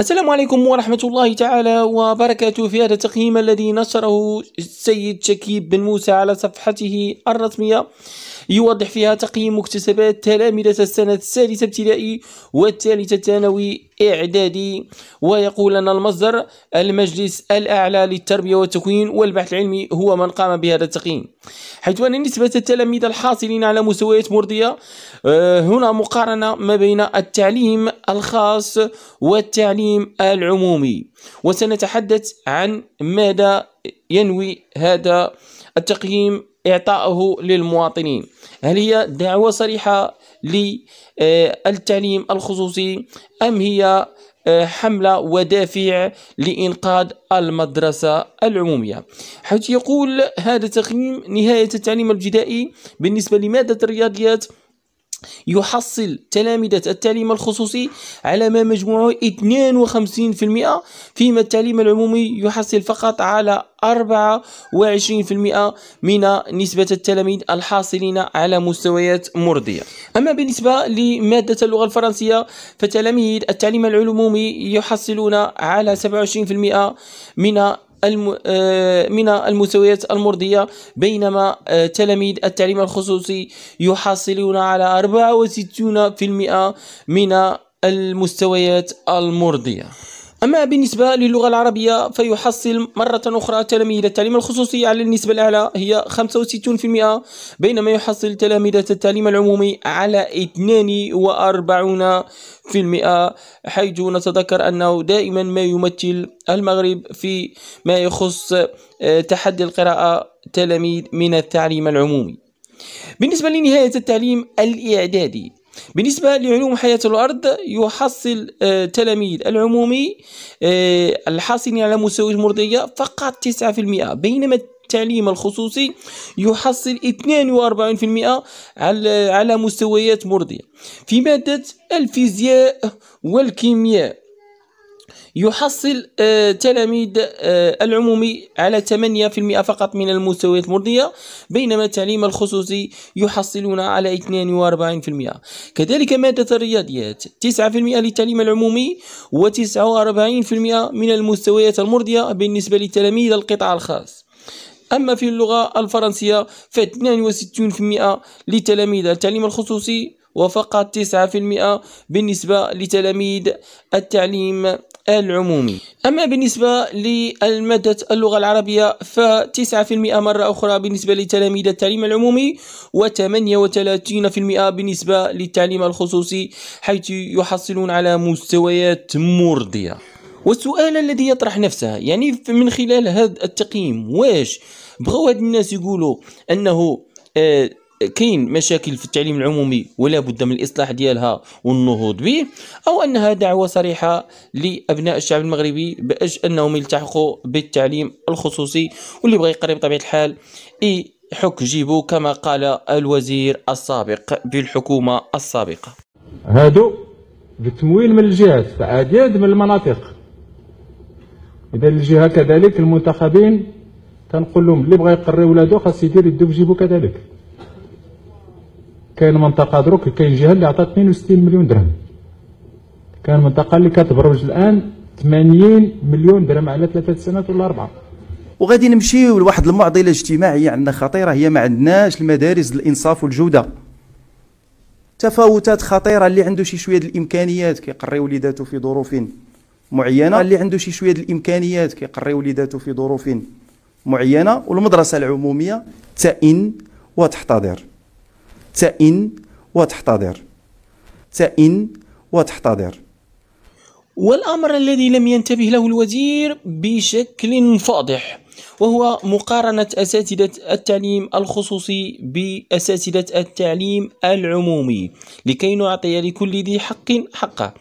السلام عليكم ورحمة الله تعالى وبركاته في هذا التقييم الذي نشره السيد شكيب بن موسى على صفحته الرسمية يوضح فيها تقييم مكتسبات تلامذة السنة الثالثة ابتدائي والثالثة ثانوي إعدادي ويقول أن المصدر المجلس الأعلى للتربية والتكوين والبحث العلمي هو من قام بهذا التقييم حيث أن نسبة التلاميذ الحاصلين على مستويات مرضية آه، هنا مقارنة ما بين التعليم الخاص والتعليم العمومي وسنتحدث عن ماذا ينوي هذا التقييم إعطائه للمواطنين هل هي دعوة صريحة للتعليم آه، الخصوصي أم هي آه، حملة ودافع لإنقاذ المدرسة العمومية حيث يقول هذا التقييم نهاية التعليم الابتدائي بالنسبة لمادة الرياضيات يحصل تلامذة التعليم الخصوصي على ما مجموعه 52% فيما التعليم العمومي يحصل فقط على 24% من نسبة التلاميذ الحاصلين على مستويات مرضية أما بالنسبة لمادة اللغة الفرنسية فتلاميذ التعليم العمومي يحصلون على 27% من آه، آه، من المستويات المرضية بينما تلاميذ التعليم الخصوصي يحصلون على 64% من المستويات المرضية أما بالنسبة للغة العربية فيحصل مرة أخرى تلاميذ التعليم الخصوصي على النسبة الأعلى هي 65% بينما يحصل تلاميذ التعليم العمومي على 42% حيث نتذكر أنه دائما ما يمثل المغرب في ما يخص آه، تحدي القراءة تلاميذ من التعليم العمومي بالنسبة لنهاية التعليم الإعدادي بالنسبة لعلوم حياة الأرض يحصل آه، تلاميذ العمومي آه، الحاصلين على مستويات مرضية فقط 9% بينما التعليم الخصوصي يحصل 42% على مستويات مرضية في مادة الفيزياء والكيمياء يحصل آه، تلاميذ آه، العمومي على 8% فقط من المستويات المرضية بينما التعليم الخصوصي يحصلون على 42% كذلك مادة الرياضيات 9% للتعليم العمومي و49% من المستويات المرضية بالنسبة لتلاميذ القطاع الخاص أما في اللغة الفرنسية ف 62% لتلاميذ التعليم الخصوصي وفقط 9% بالنسبة لتلاميذ التعليم العمومي أما للمادة لمادة اللغة العربية ف9% مرة أخرى بالنسبة لتلاميذ التعليم العمومي و38% بالنسبة للتعليم الخصوصي حيث يحصلون على مستويات مرضية والسؤال الذي يطرح نفسه يعني من خلال هذا التقييم واش بغوا هاد الناس يقولوا أنه آه كاين مشاكل في التعليم العمومي ولا بد من الاصلاح ديالها والنهوض به او انها دعوه صريحه لابناء الشعب المغربي باش انهم يلتحقوا بالتعليم الخصوصي واللي بغى يقري بطبيعه الحال يحك جيبو كما قال الوزير السابق بالحكومه السابقه هادو بتمويل من الجهات عديد من المناطق اذا الجهه كذلك المنتخبين تنقول لهم اللي بغى يقري ولادو خاص يدير يدو جيبو كذلك كاين منطقه دروك كاين جهه اللي عطات 62 مليون درهم كاين منطقه اللي كتبروج الان 80 مليون درهم على ثلاثه سنوات ولا اربعه وغادي نمشيو لواحد المعضله اجتماعيه عندنا خطيره هي ما عندناش المدارس الانصاف والجوده تفاوتات خطيره اللي عنده شي شويه الامكانيات كيقري وليداتو في ظروف معينه اللي عنده شي شويه الامكانيات كيقري وليداتو في ظروف معينه والمدرسه العموميه تئن وتحتضر تئن وتحتضر تئن وتحتضر والأمر الذي لم ينتبه له الوزير بشكل فاضح وهو مقارنة أساتذة التعليم الخصوصي بأساتذة التعليم العمومي لكي نعطي لكل ذي حق حقه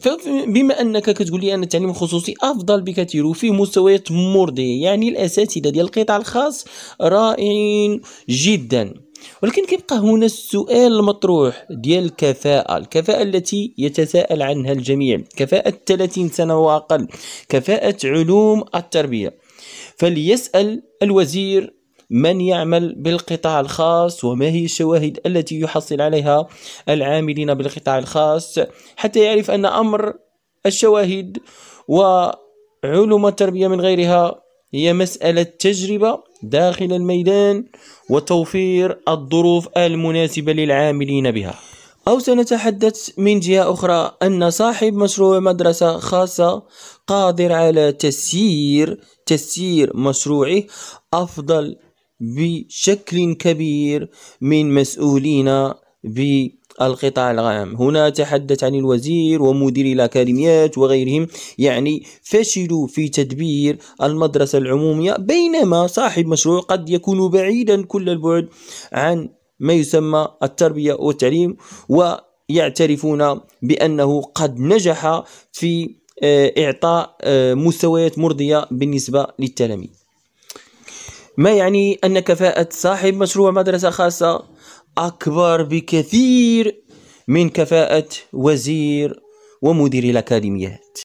فبما أنك كتقول لي أن التعليم الخصوصي أفضل بكثير وفيه مستويات مرضية يعني الأساتذة ديال القطاع الخاص رائعين جدا ولكن كيبقى هنا السؤال المطروح ديال الكفاءة الكفاءة التي يتساءل عنها الجميع كفاءة 30 سنة وأقل كفاءة علوم التربية فليسأل الوزير من يعمل بالقطاع الخاص وما هي الشواهد التي يحصل عليها العاملين بالقطاع الخاص حتى يعرف أن أمر الشواهد وعلوم التربية من غيرها هي مسألة تجربة داخل الميدان وتوفير الظروف المناسبة للعاملين بها أو سنتحدث من جهة أخرى أن صاحب مشروع مدرسة خاصة قادر على تسيير تسيير مشروعه أفضل بشكل كبير من مسؤولين بالقطاع العام هنا تحدث عن الوزير ومدير الأكاديميات وغيرهم يعني فشلوا في تدبير المدرسة العمومية بينما صاحب مشروع قد يكون بعيدا كل البعد عن ما يسمى التربية والتعليم ويعترفون بأنه قد نجح في آه، إعطاء آه، مستويات مرضية بالنسبة للتلاميذ ما يعني أن كفاءة صاحب مشروع مدرسة خاصة أكبر بكثير من كفاءة وزير ومدير الأكاديميات